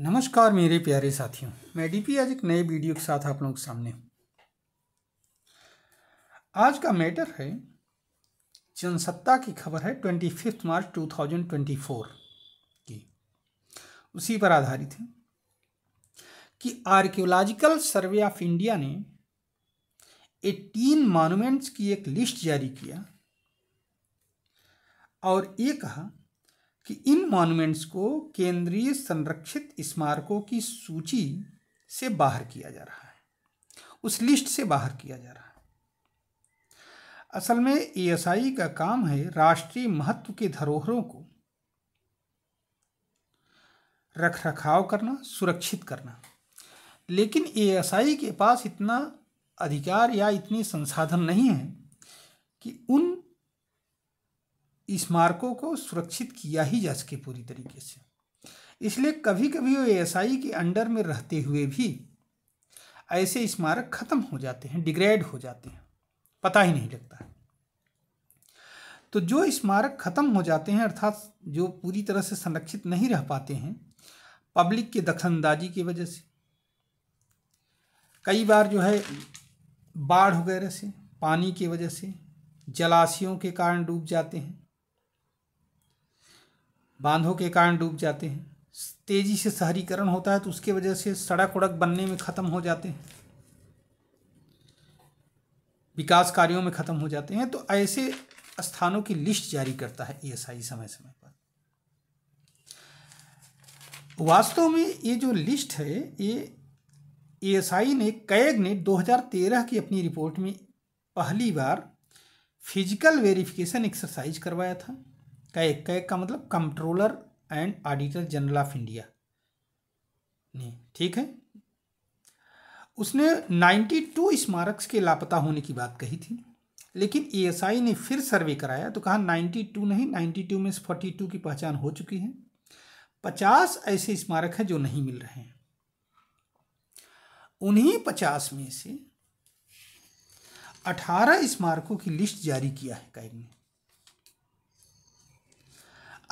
नमस्कार मेरे प्यारे साथियों मैं डीपी आज एक नए वीडियो के साथ आप लोगों के सामने आज का मैटर है जनसत्ता की खबर है twenty fifth March two thousand twenty four की उसी पर आधारित है कि आर्कियोलॉजिकल सर्वे ऑफ इंडिया ने एटीन मॉन्यूमेंट्स की एक लिस्ट जारी किया और ये कहा कि इन मॉन्यूमेंट्स को केंद्रीय संरक्षित स्मारकों की सूची से बाहर किया जा रहा है उस लिस्ट से बाहर किया जा रहा है असल में ईएसआई का काम है राष्ट्रीय महत्व के धरोहरों को रख रखाव करना सुरक्षित करना लेकिन ईएसआई के पास इतना अधिकार या इतनी संसाधन नहीं है कि उन स्मारकों को सुरक्षित किया ही जा सके पूरी तरीके से इसलिए कभी कभी वो एस के अंडर में रहते हुए भी ऐसे स्मारक खत्म हो जाते हैं डिग्रेड हो जाते हैं पता ही नहीं लगता है तो जो स्मारक खत्म हो जाते हैं अर्थात जो पूरी तरह से संरक्षित नहीं रह पाते हैं पब्लिक के दखलंदाजी की वजह से कई बार जो है बाढ़ वगैरह से पानी की वजह से जलाशयों के कारण डूब जाते हैं बांधों के कारण डूब जाते हैं तेज़ी से शहरीकरण होता है तो उसके वजह से सड़क उड़क बनने में ख़त्म हो जाते हैं विकास कार्यों में ख़त्म हो जाते हैं तो ऐसे स्थानों की लिस्ट जारी करता है ईएसआई e समय समय पर वास्तव में ये जो लिस्ट है ये ईएसआई e ने कैग ने 2013 की अपनी रिपोर्ट में पहली बार फिजिकल वेरिफिकेशन एक्सरसाइज करवाया था कैक कैक का मतलब Controller and Auditor General of India ने ठीक है उसने 92 स्मारक के लापता होने की बात कही थी लेकिन ईएसआई e ने फिर सर्वे कराया तो कहा 92 नहीं 92 में 42 की पहचान हो चुकी है 50 ऐसे स्मारक हैं जो नहीं मिल रहे हैं उन्हीं 50 में से 18 स्मारकों की लिस्ट जारी किया है कैग ने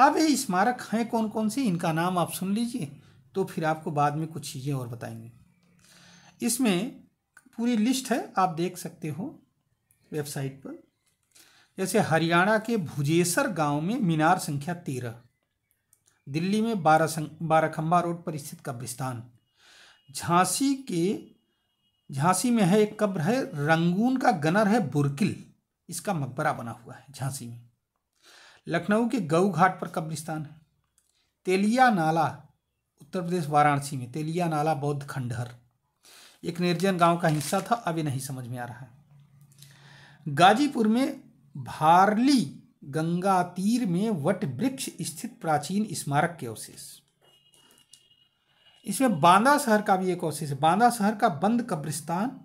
अब ये स्मारक हैं कौन कौन से इनका नाम आप सुन लीजिए तो फिर आपको बाद में कुछ चीज़ें और बताएंगे इसमें पूरी लिस्ट है आप देख सकते हो वेबसाइट पर जैसे हरियाणा के भुजेसर गांव में मीनार संख्या तेरह दिल्ली में बारह बारह खंबा रोड पर स्थित कब्रिस्तान झांसी के झांसी में है एक कब्र है रंगून का गनर है बुरकिल इसका मकबरा बना हुआ है झांसी में लखनऊ के गऊ घाट पर कब्रिस्तान है तेलिया नाला उत्तर प्रदेश वाराणसी में तेलिया नाला बौद्ध खंडहर एक निर्जन गांव का हिस्सा था अभी नहीं समझ में आ रहा है गाजीपुर में भारली गंगा तीर में वट वृक्ष स्थित प्राचीन स्मारक के अवशेष इसमें बांदा शहर का भी एक अवशेष है बांदा शहर का बंद कब्रिस्तान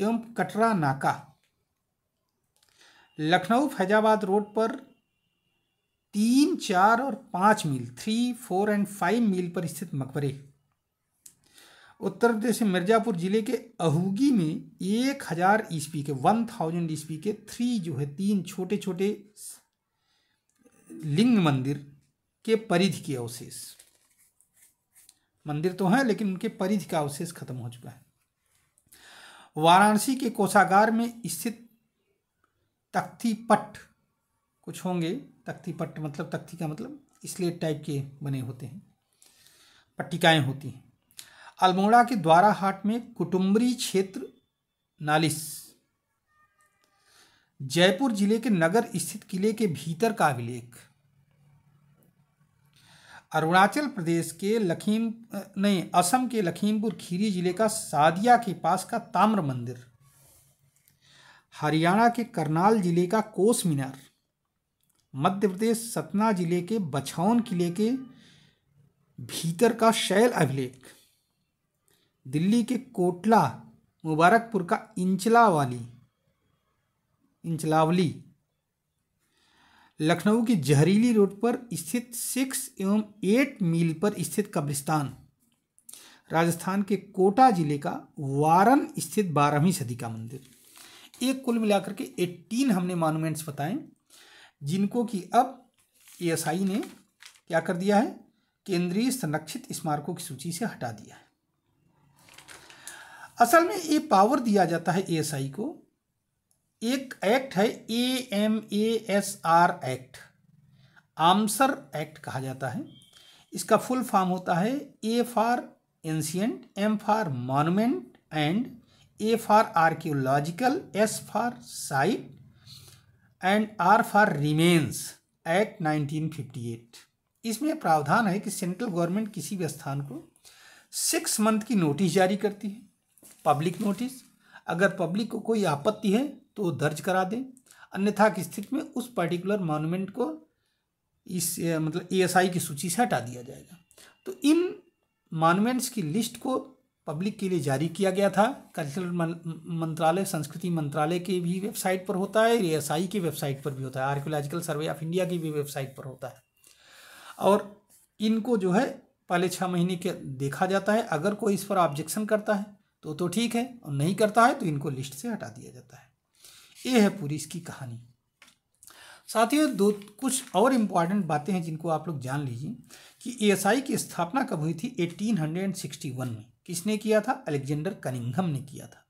एवं कटरा नाका लखनऊ फैजाबाद रोड पर तीन चार और पांच mile three four and five mile पर स्थित मकबरे उत्तर प्रदेश मिर्ज़ापुर ज़िले के अहूगी में एक हज़ार ईस्वी के वन थाउजेंड ईस्वी के थ्री जो है तीन छोटे छोटे लिंग मंदिर के परिधि के अवशेष मंदिर तो हैं लेकिन उनके परिधि का अवशेष खत्म हो चुका है वाराणसी के कोषागार में स्थित तख्तीपट्ट कुछ होंगे तख्ती पट्ट मतलब तख्ती का मतलब स्लेट टाइप के बने होते हैं पट्टिकाएँ होती हैं अल्मोड़ा के द्वारा हाट में कुटुम्बरी क्षेत्र नालिस जयपुर जिले के नगर स्थित किले के भीतर का अभिलेख अरुणाचल प्रदेश के लखीम नहीं असम के लखीमपुर खीरी जिले का सादिया के पास का ताम्र मंदिर हरियाणा के करनाल जिले का कोस मीनार मध्य प्रदेश सतना जिले के बछौन किले के भीतर का शैल अभिलेख दिल्ली के कोटला मुबारकपुर का इंचलावाली इंचलावली लखनऊ की जहरीली रोड पर स्थित सिक्स एवं एट मील पर स्थित कब्रिस्तान राजस्थान के कोटा जिले का वारन स्थित बारहवीं सदी का मंदिर एक कुल मिलाकर के एट्टीन हमने मॉन्यूमेंट्स बताएं जिनको कि अब एएसआई ने क्या कर दिया है केंद्रीय संरक्षित स्मारकों की सूची से हटा दिया है असल में ये पावर दिया जाता है एएसआई को एक एक्ट है A M A S R act AMASR act कहा जाता है इसका फुल फॉर्म होता है A for ancient M for monument and A for archaeological S for site and R for remains act 1958 इसमें प्रावधान है कि सेंट्रल गवर्नमेंट किसी भी स्थान को सिक्स मंथ की नोटिस जारी करती है पब्लिक नोटिस अगर पब्लिक को कोई आपत्ति है तो वो दर्ज करा दें अन्यथा की स्थिति में उस पर्टिकुलर मॉन्यूमेंट को इस मतलब एएसआई की सूची से हटा दिया जाएगा तो इन मॉन्यूमेंट्स की लिस्ट को पब्लिक के लिए जारी किया गया था कल्चरल मंत्रालय संस्कृति मंत्रालय के भी वेबसाइट पर होता है ए के वेबसाइट पर भी होता है आर्कियोलॉजिकल सर्वे ऑफ इंडिया की भी वेबसाइट पर होता है और इनको जो है पहले छः महीने के देखा जाता है अगर कोई इस पर ऑब्जेक्शन करता है तो तो ठीक है और नहीं करता है तो इनको लिस्ट से हटा दिया जाता है ये है पूरी इसकी कहानी साथियों दो कुछ और इम्पॉर्टेंट बातें हैं जिनको आप लोग जान लीजिए कि एएसआई की स्थापना कब हुई थी 1861 में किसने किया था अलेक्जेंडर कनिंघम ने किया था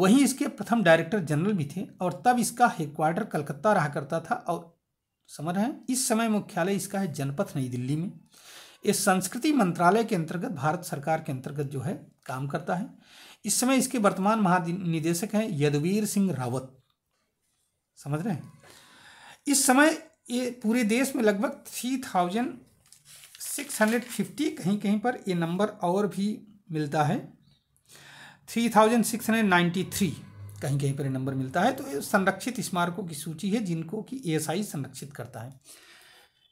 वहीं इसके प्रथम डायरेक्टर जनरल भी थे और तब इसका हेडक्वार्टर कलकत्ता रहा करता था और समझ रहे हैं इस समय मुख्यालय इसका है जनपथ नई दिल्ली में इस संस्कृति मंत्रालय के अंतर्गत भारत सरकार के अंतर्गत जो है काम करता है इस समय इसके वर्तमान महानिदेशक हैं यदवीर सिंह रावत समझ रहे हैं इस समय ये पूरे देश में लगभग three thousand six hundred fifty कहीं कहीं पर ये नंबर और भी मिलता है three thousand six hundred ninety three कहीं कहीं पर नंबर मिलता है तो संरक्षित स्मारकों की सूची है जिनको कि आई संरक्षित करता है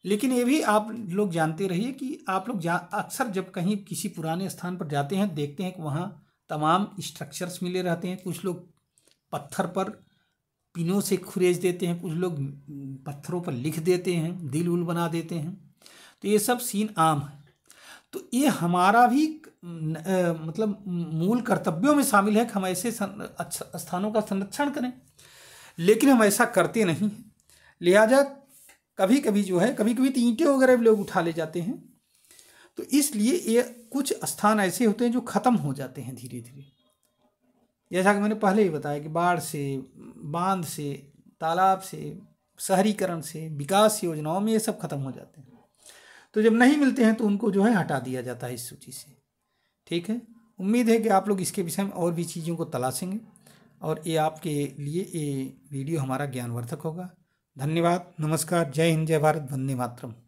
लेकिन ये भी आप लोग जानते रहिए कि आप लोग अक्सर जब कहीं किसी पुराने स्थान पर जाते हैं देखते हैं कि वहाँ तमाम स्ट्रक्चर्स मिले रहते हैं कुछ लोग पत्थर पर पिनों से खुरेज देते हैं कुछ लोग पत्थरों पर लिख देते हैं दिल उल बना देते हैं तो ये सब सीन आम है तो ये हमारा भी मतलब मूल कर्तव्यों में शामिल है कि हम ऐसे अच्छा, स्थानों का संरक्षण करें लेकिन हम ऐसा करते नहीं हैं लिहाजा कभी कभी जो है कभी कभी तो ईंटें वगैरह भी लोग उठा ले जाते हैं तो इसलिए ये कुछ स्थान ऐसे होते हैं जो ख़त्म हो जाते हैं धीरे धीरे जैसा कि मैंने पहले ही बताया कि बाढ़ से बांध से तालाब से शहरीकरण से विकास योजनाओं में ये सब खत्म हो जाते हैं तो जब नहीं मिलते हैं तो उनको जो है हटा दिया जाता है इस सूची से ठीक है उम्मीद है कि आप लोग इसके विषय में और भी चीज़ों को तलाशेंगे और ये आपके लिए ये वीडियो हमारा ज्ञानवर्धक होगा धन्यवाद नमस्कार जय हिंद जय भारत वंदे मातरम